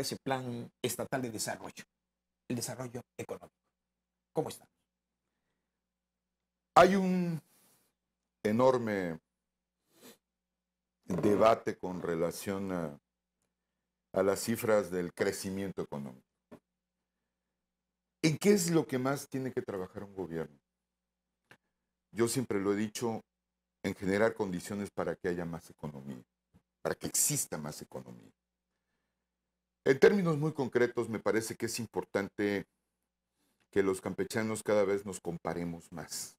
ese plan estatal de desarrollo, el desarrollo económico. ¿Cómo está? Hay un enorme debate con relación a, a las cifras del crecimiento económico. ¿En qué es lo que más tiene que trabajar un gobierno? Yo siempre lo he dicho, en generar condiciones para que haya más economía, para que exista más economía. En términos muy concretos, me parece que es importante que los campechanos cada vez nos comparemos más,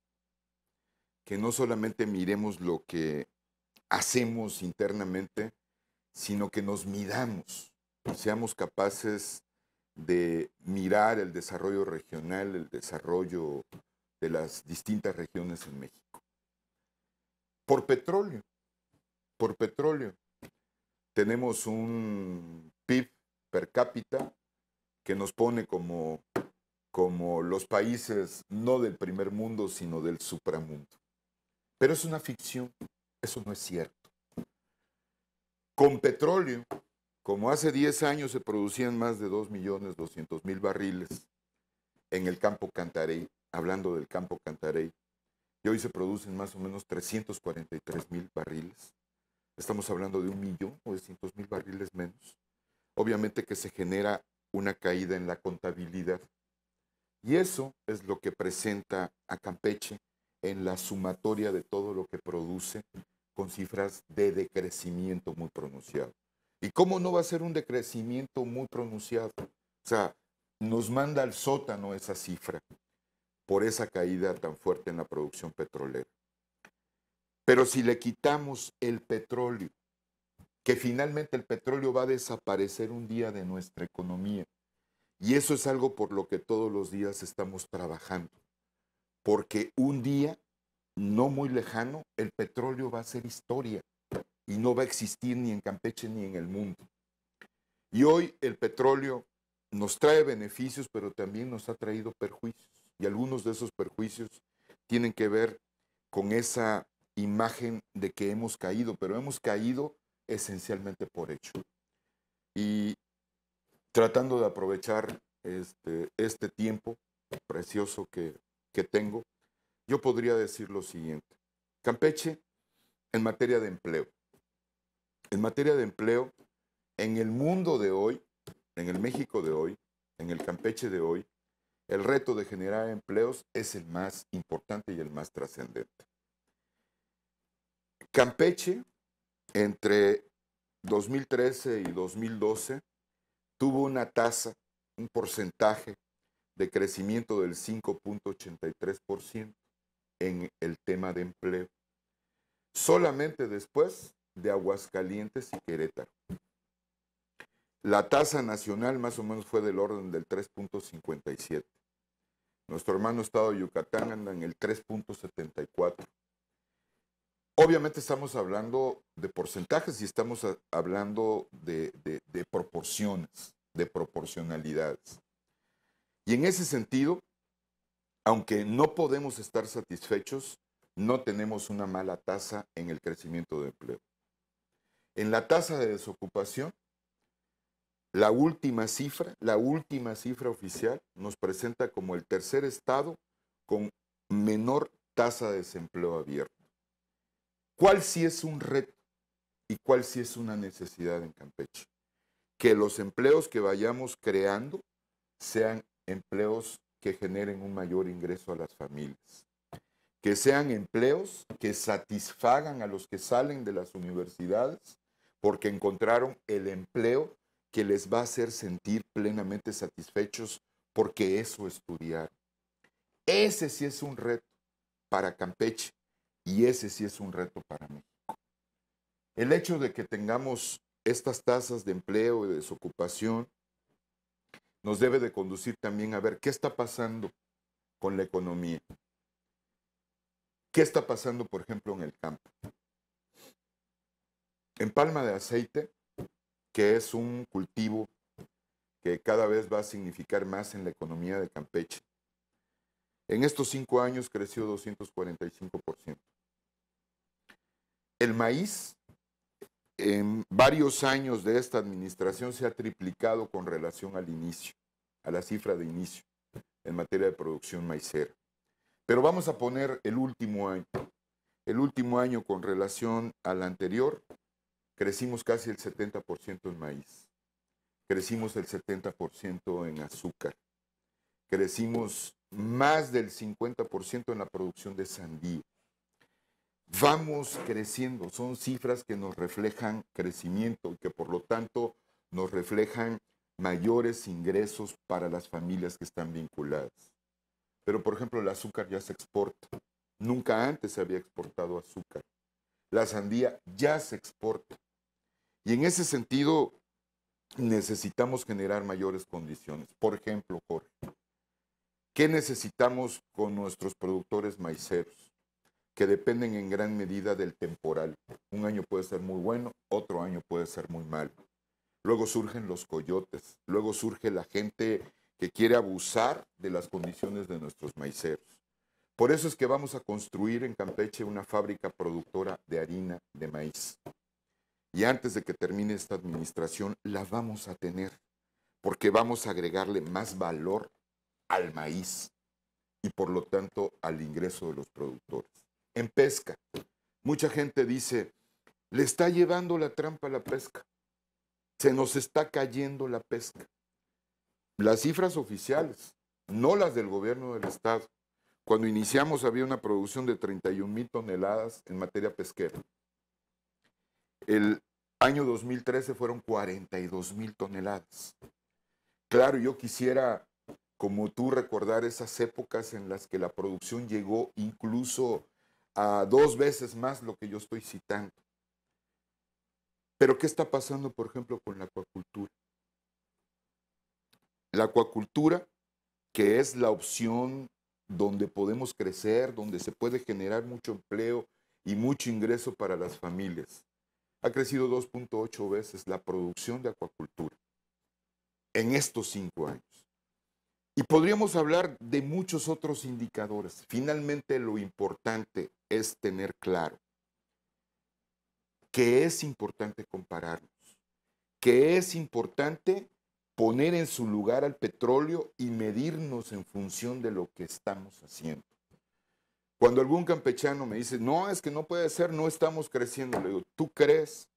que no solamente miremos lo que hacemos internamente, sino que nos midamos, seamos capaces de mirar el desarrollo regional, el desarrollo de las distintas regiones en México. Por petróleo, por petróleo, tenemos un PIB per cápita que nos pone como, como los países no del primer mundo, sino del supramundo. Pero es una ficción, eso no es cierto. Con petróleo, como hace 10 años se producían más de 2.200.000 barriles en el campo Cantarey, hablando del campo Cantarey, y hoy se producen más o menos 343.000 mil barriles. Estamos hablando de un millón barriles menos obviamente que se genera una caída en la contabilidad. Y eso es lo que presenta a Campeche en la sumatoria de todo lo que produce con cifras de decrecimiento muy pronunciado. ¿Y cómo no va a ser un decrecimiento muy pronunciado? O sea, nos manda al sótano esa cifra por esa caída tan fuerte en la producción petrolera. Pero si le quitamos el petróleo que finalmente el petróleo va a desaparecer un día de nuestra economía. Y eso es algo por lo que todos los días estamos trabajando. Porque un día, no muy lejano, el petróleo va a ser historia y no va a existir ni en Campeche ni en el mundo. Y hoy el petróleo nos trae beneficios, pero también nos ha traído perjuicios. Y algunos de esos perjuicios tienen que ver con esa imagen de que hemos caído, pero hemos caído esencialmente por hecho. Y tratando de aprovechar este, este, tiempo precioso que, que tengo, yo podría decir lo siguiente. Campeche, en materia de empleo. En materia de empleo, en el mundo de hoy, en el México de hoy, en el Campeche de hoy, el reto de generar empleos es el más importante y el más trascendente. Campeche entre 2013 y 2012 tuvo una tasa, un porcentaje de crecimiento del 5.83% en el tema de empleo, solamente después de Aguascalientes y Querétaro. La tasa nacional más o menos fue del orden del 3.57. Nuestro hermano estado de Yucatán anda en el 3.74. Obviamente estamos hablando de porcentajes y estamos hablando de, de proporciones, de proporcionalidades. Y en ese sentido, aunque no podemos estar satisfechos, no tenemos una mala tasa en el crecimiento de empleo. En la tasa de desocupación, la última cifra, la última cifra oficial nos presenta como el tercer estado con menor tasa de desempleo abierto. ¿Cuál sí es un reto y cuál sí es una necesidad en Campeche? Que los empleos que vayamos creando sean empleos que generen un mayor ingreso a las familias, que sean empleos que satisfagan a los que salen de las universidades porque encontraron el empleo que les va a hacer sentir plenamente satisfechos porque eso estudiar Ese sí es un reto para Campeche y ese sí es un reto para México. El hecho de que tengamos estas tasas de empleo y de desocupación nos debe de conducir también a ver qué está pasando con la economía. ¿Qué está pasando, por ejemplo, en el campo? En palma de aceite, que es un cultivo que cada vez va a significar más en la economía de Campeche, en estos cinco años creció 245% el maíz en varios años de esta administración se ha triplicado con relación al inicio, a la cifra de inicio en materia de producción maicera. Pero vamos a poner el último año. El último año con relación al anterior, crecimos casi el 70% en maíz, crecimos el 70% en azúcar, crecimos más del 50% en la producción de sandía vamos creciendo, son cifras que nos reflejan crecimiento y que por lo tanto nos reflejan mayores ingresos para las familias que están vinculadas. Pero por ejemplo, el azúcar ya se exporta. Nunca antes se había exportado azúcar. La sandía ya se exporta. Y en ese sentido, necesitamos generar mayores condiciones. Por ejemplo, Jorge, ¿qué necesitamos con nuestros productores maiceros? que dependen en gran medida del temporal. Un año puede ser muy bueno, otro año puede ser muy malo. Luego surgen los coyotes, luego surge la gente que quiere abusar de las condiciones de nuestros maiceros. Por eso es que vamos a construir en Campeche una fábrica productora de harina de maíz. Y antes de que termine esta administración, la vamos a tener, porque vamos a agregarle más valor al maíz y por lo tanto al ingreso de los productores en pesca. Mucha gente dice, le está llevando la trampa a la pesca. Se nos está cayendo la pesca. Las cifras oficiales, no las del gobierno del Estado. Cuando iniciamos había una producción de 31 mil toneladas en materia pesquera. El año 2013 fueron 42 mil toneladas. Claro, yo quisiera, como tú, recordar esas épocas en las que la producción llegó incluso a dos veces más lo que yo estoy citando. Pero ¿qué está pasando, por ejemplo, con la acuacultura? La acuacultura, que es la opción donde podemos crecer, donde se puede generar mucho empleo y mucho ingreso para las familias, ha crecido 2.8 veces la producción de acuacultura en estos cinco años. Y podríamos hablar de muchos otros indicadores. Finalmente, lo importante es tener claro que es importante compararnos, que es importante poner en su lugar al petróleo y medirnos en función de lo que estamos haciendo. Cuando algún campechano me dice, no, es que no puede ser, no estamos creciendo, le digo, ¿tú crees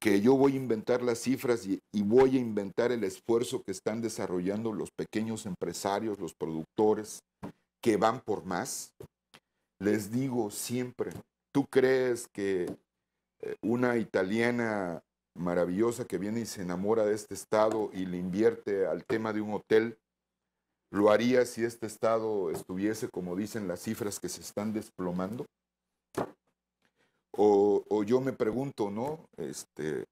que yo voy a inventar las cifras y, voy a inventar el esfuerzo que están desarrollando los pequeños empresarios, los productores, que van por más. Les digo siempre, ¿tú crees que eh, una italiana maravillosa que viene y se enamora de este estado y le invierte al tema de un hotel, lo haría si este estado estuviese, como dicen las cifras que se están desplomando? O, yo me pregunto, ¿no? Este,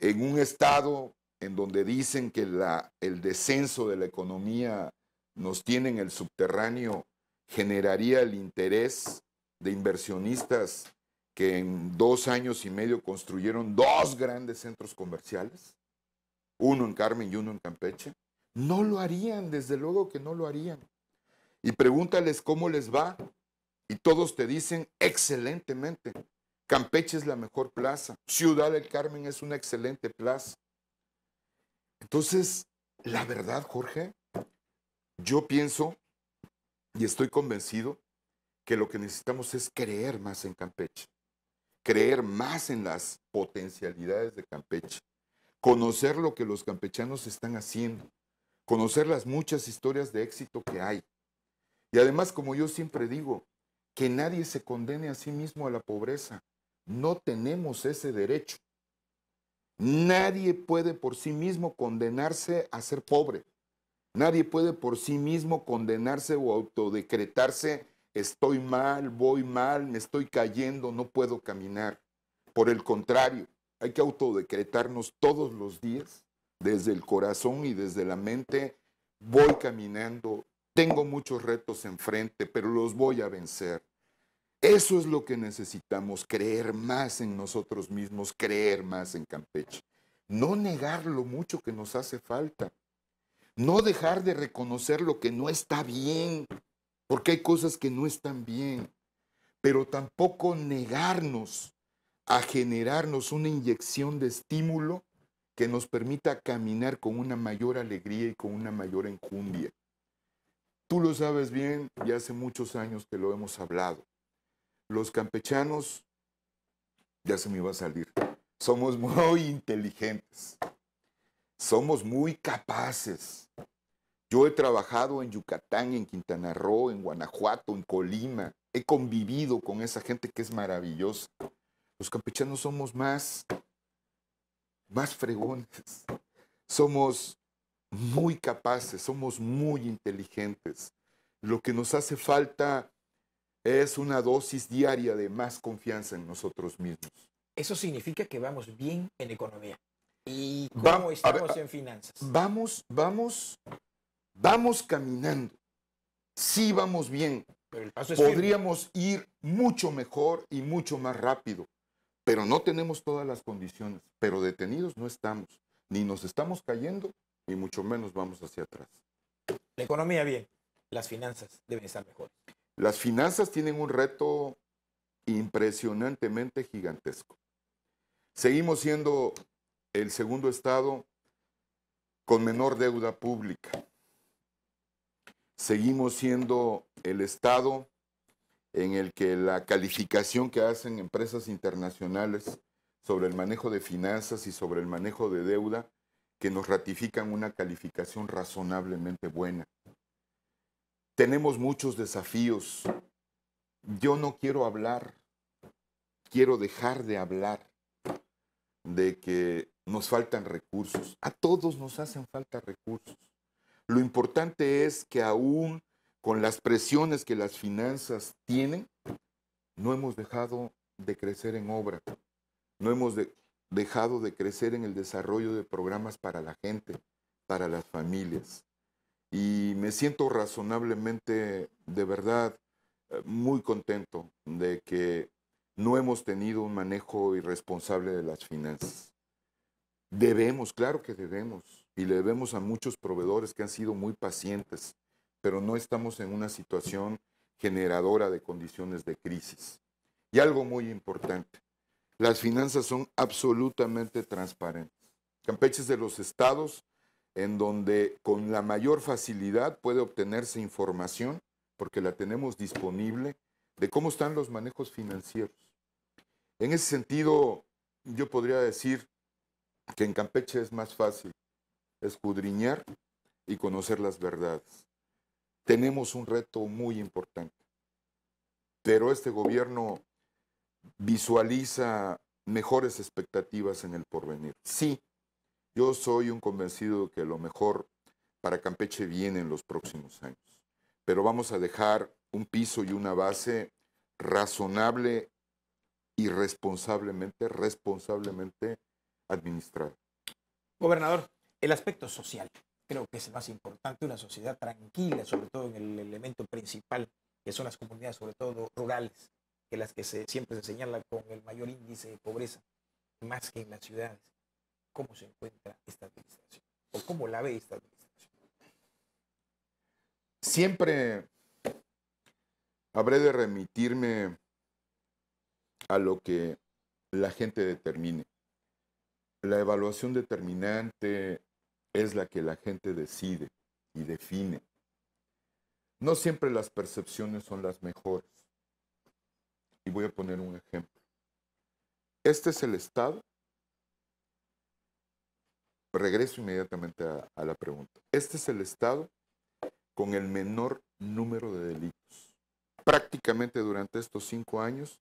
en un estado en donde dicen que la, el descenso de la economía nos tiene en el subterráneo, generaría el interés de inversionistas que en dos años y medio construyeron dos grandes centros comerciales, uno en Carmen y uno en Campeche. No lo harían, desde luego que no lo harían. Y pregúntales cómo les va y todos te dicen excelentemente. Campeche es la mejor plaza. Ciudad del Carmen es una excelente plaza. Entonces, la verdad, Jorge, yo pienso y estoy convencido que lo que necesitamos es creer más en Campeche, creer más en las potencialidades de Campeche, conocer lo que los campechanos están haciendo, conocer las muchas historias de éxito que hay. Y además, como yo siempre digo, que nadie se condene a sí mismo a la pobreza. No tenemos ese derecho. Nadie puede por sí mismo condenarse a ser pobre. Nadie puede por sí mismo condenarse o autodecretarse, estoy mal, voy mal, me estoy cayendo, no puedo caminar. Por el contrario, hay que autodecretarnos todos los días, desde el corazón y desde la mente, voy caminando, tengo muchos retos enfrente, pero los voy a vencer. Eso es lo que necesitamos, creer más en nosotros mismos, creer más en Campeche. No negar lo mucho que nos hace falta. No dejar de reconocer lo que no está bien, porque hay cosas que no están bien. Pero tampoco negarnos a generarnos una inyección de estímulo que nos permita caminar con una mayor alegría y con una mayor enjundia. Tú lo sabes bien y hace muchos años que lo hemos hablado los campechanos, ya se me iba a salir, somos muy inteligentes, somos muy capaces. Yo he trabajado en Yucatán, en Quintana Roo, en Guanajuato, en Colima, he convivido con esa gente que es maravillosa. Los campechanos somos más, más fregones, somos muy capaces, somos muy inteligentes. Lo que nos hace falta es una dosis diaria de más confianza en nosotros mismos. Eso significa que vamos bien en economía. ¿Y cómo estamos en finanzas? Vamos, vamos, vamos caminando. Sí vamos bien. Podríamos ir mucho mejor y mucho más rápido, pero no tenemos todas las condiciones. Pero detenidos no estamos. Ni nos estamos cayendo, ni mucho menos vamos hacia atrás. La economía bien, las finanzas deben estar mejores. Las finanzas tienen un reto impresionantemente gigantesco. Seguimos siendo el segundo estado con menor deuda pública. Seguimos siendo el estado en el que la calificación que hacen empresas internacionales sobre el manejo de finanzas y sobre el manejo de deuda, que nos ratifican una calificación razonablemente buena. Tenemos muchos desafíos. Yo no quiero hablar, quiero dejar de hablar de que nos faltan recursos. A todos nos hacen falta recursos. Lo importante es que aún con las presiones que las finanzas tienen, no hemos dejado de crecer en obra, no hemos dejado de crecer en el desarrollo de programas para la gente, para las familias y me siento razonablemente, de verdad, eh, muy contento de que no hemos tenido un manejo irresponsable de las finanzas. Debemos, claro que debemos, y le debemos a muchos proveedores que han sido muy pacientes, pero no estamos en una situación generadora de condiciones de crisis. Y algo muy importante, las finanzas son absolutamente transparentes. campeches de los estados en donde con la mayor facilidad puede obtenerse información, porque la tenemos disponible, de cómo están los manejos financieros. En ese sentido, yo podría decir que en Campeche es más fácil escudriñar y conocer las verdades. Tenemos un reto muy importante, pero este gobierno visualiza mejores expectativas en el porvenir. Sí, yo soy un convencido de que lo mejor para Campeche viene en los próximos años, pero vamos a dejar un piso y una base razonable y responsablemente, responsablemente administrada. Gobernador, el aspecto social creo que es el más importante, una sociedad tranquila, sobre todo en el elemento principal, que son las comunidades, sobre todo rurales, que las que siempre se señala con el mayor índice de pobreza, más que en las ciudades cómo se encuentra esta administración o cómo la ve esta administración. Siempre habré de remitirme a lo que la gente determine. La evaluación determinante es la que la gente decide y define. No siempre las percepciones son las mejores. Y voy a poner un ejemplo. Este es el estado regreso inmediatamente a, la pregunta. Este es el estado con el menor número de delitos. Prácticamente durante estos cinco años,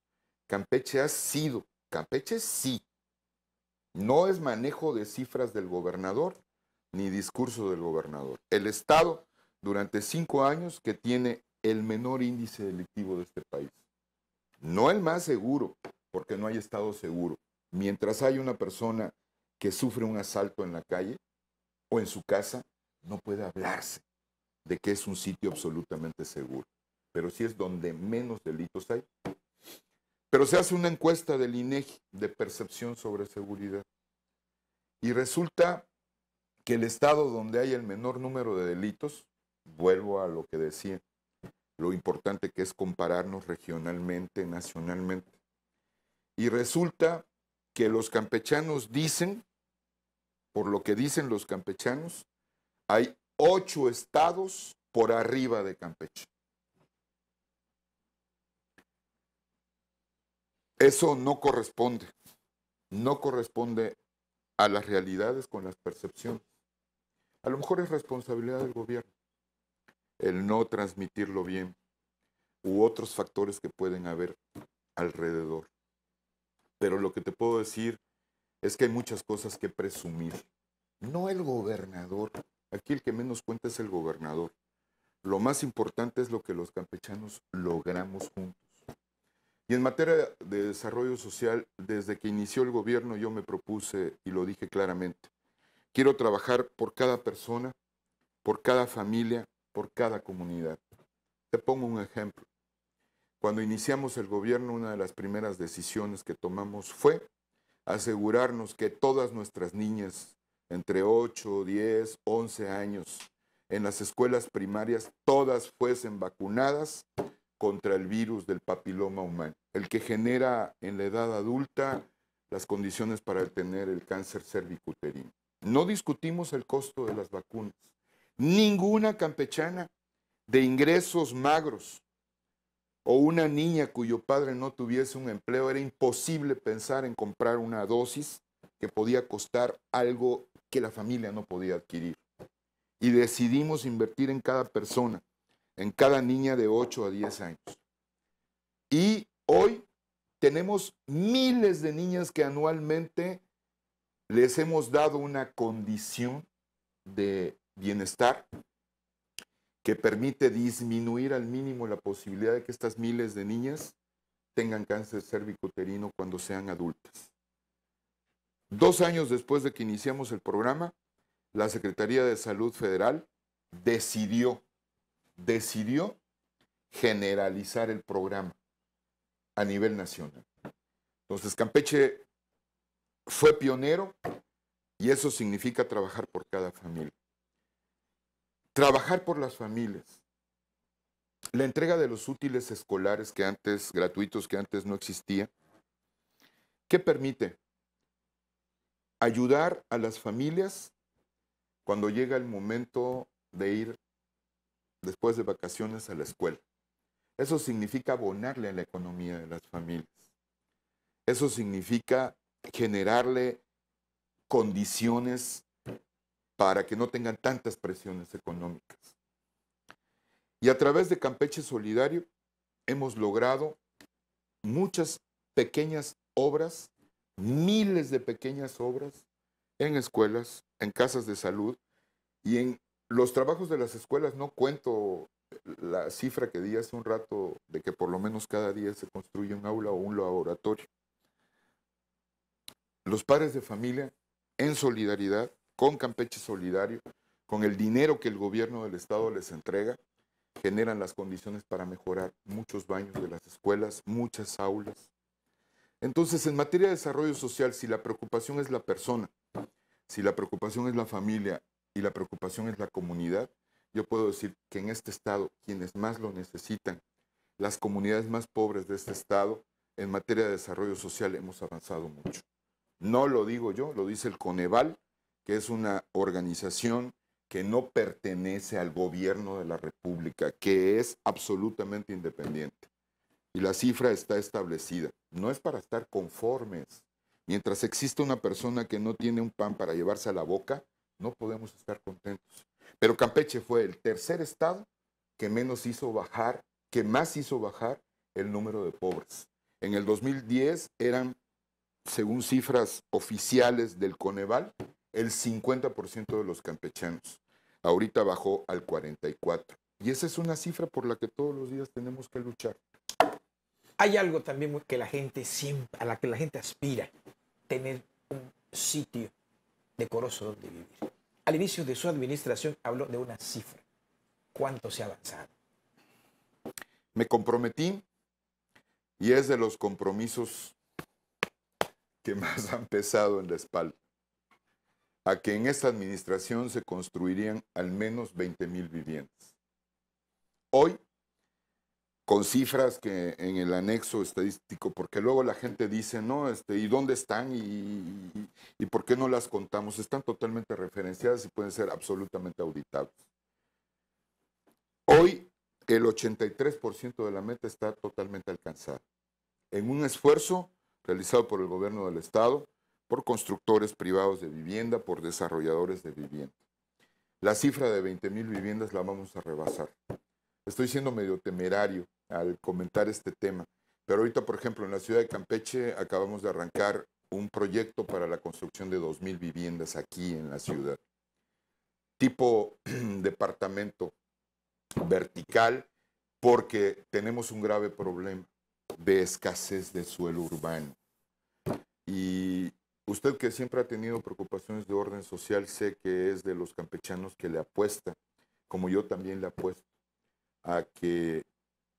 Campeche ha sido, Campeche sí, no es manejo de cifras del gobernador ni discurso del gobernador. El estado durante cinco años que tiene el menor índice delictivo de este país. No el más seguro, porque no hay estado seguro. Mientras hay una persona que sufre un asalto en la calle o en su casa no puede hablarse de que es un sitio absolutamente seguro, pero sí es donde menos delitos hay. Pero se hace una encuesta del INEGI e de percepción sobre seguridad y resulta que el estado donde hay el menor número de delitos, vuelvo a lo que decía, lo importante que es compararnos regionalmente, nacionalmente. Y resulta que los campechanos dicen por lo que dicen los campechanos, hay ocho estados por arriba de Campeche. Eso no corresponde, no corresponde a las realidades con las percepciones. A lo mejor es responsabilidad del gobierno el no transmitirlo bien u otros factores que pueden haber alrededor. Pero lo que te puedo decir es que hay muchas cosas que presumir. No el gobernador. Aquí el que menos cuenta es el gobernador. Lo más importante es lo que los campechanos logramos juntos. Y en materia de desarrollo social, desde que inició el gobierno yo me propuse y lo dije claramente. Quiero trabajar por cada persona, por cada familia, por cada comunidad. Te pongo un ejemplo. Cuando iniciamos el gobierno, una de las primeras decisiones que tomamos fue asegurarnos que todas nuestras niñas entre 8, 10, 11 años en las escuelas primarias, todas fuesen vacunadas contra el virus del papiloma humano, el que genera en la edad adulta las condiciones para tener el cáncer cervicuterino. No discutimos el costo de las vacunas. Ninguna campechana de ingresos magros o una niña cuyo padre no tuviese un empleo, era imposible pensar en comprar una dosis que podía costar algo que la familia no podía adquirir. Y decidimos invertir en cada persona, en cada niña de 8 a 10 años. Y hoy tenemos miles de niñas que anualmente les hemos dado una condición de bienestar que permite disminuir al mínimo la posibilidad de que estas miles de niñas tengan cáncer cervicuterino cuando sean adultas. Dos años después de que iniciamos el programa, la Secretaría de Salud Federal decidió, decidió generalizar el programa a nivel nacional. Entonces, Campeche fue pionero y eso significa trabajar por cada familia. Trabajar por las familias. La entrega de los útiles escolares que antes, gratuitos, que antes no existía. ¿Qué permite? Ayudar a las familias cuando llega el momento de ir después de vacaciones a la escuela. Eso significa abonarle a la economía de las familias. Eso significa generarle condiciones para que no tengan tantas presiones económicas. Y a través de Campeche Solidario hemos logrado muchas pequeñas obras, miles de pequeñas obras en escuelas, en casas de salud y en los trabajos de las escuelas. No cuento la cifra que di hace un rato de que por lo menos cada día se construye un aula o un laboratorio. Los padres de familia, en solidaridad, con Campeche Solidario, con el dinero que el gobierno del Estado les entrega, generan las condiciones para mejorar muchos baños de las escuelas, muchas aulas. Entonces, en materia de desarrollo social, si la preocupación es la persona, si la preocupación es la familia y la preocupación es la comunidad, yo puedo decir que en este estado quienes más lo necesitan, las comunidades más pobres de este estado, en materia de desarrollo social hemos avanzado mucho. No lo digo yo, lo dice el Coneval, que es una organización que no pertenece al gobierno de la República, que es absolutamente independiente. Y la cifra está establecida. No es para estar conformes. Mientras exista una persona que no tiene un pan para llevarse a la boca, no podemos estar contentos. Pero Campeche fue el tercer estado que menos hizo bajar, que más hizo bajar el número de pobres. En el 2010 eran, según cifras oficiales del Coneval, el 50% de los campechanos. Ahorita bajó al 44%. Y esa es una cifra por la que todos los días tenemos que luchar. Hay algo también que la gente siempre, a la que la gente aspira, tener un sitio decoroso donde vivir. Al inicio de su administración habló de una cifra. ¿Cuánto se ha avanzado? Me comprometí y es de los compromisos que más han pesado en la espalda a que en esta administración se construirían al menos 20 mil viviendas. Hoy, con cifras que en el anexo estadístico, porque luego la gente dice, no, este, ¿y dónde están? ¿Y, por qué no las contamos? Están totalmente referenciadas y pueden ser absolutamente auditables. Hoy, el 83% de la meta está totalmente alcanzada. En un esfuerzo realizado por el gobierno del Estado, por constructores privados de vivienda, por desarrolladores de vivienda. La cifra de 20.000 viviendas la vamos a rebasar. Estoy siendo medio temerario al comentar este tema, pero ahorita, por ejemplo, en la ciudad de Campeche acabamos de arrancar un proyecto para la construcción de 2.000 viviendas aquí en la ciudad. Tipo departamento vertical, porque tenemos un grave problema de escasez de suelo urbano. Y Usted que siempre ha tenido preocupaciones de orden social, sé que es de los campechanos que le apuesta, como yo también le apuesto, a que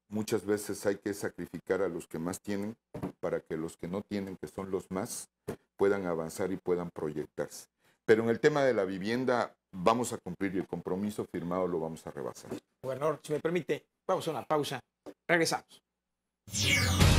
muchas veces hay que sacrificar a los que más tienen para que los que no tienen, que son los más, puedan avanzar y puedan proyectarse. Pero en el tema de la vivienda vamos a cumplir el compromiso firmado, lo vamos a rebasar. Gobernador, si me permite, vamos a una pausa. Regresamos.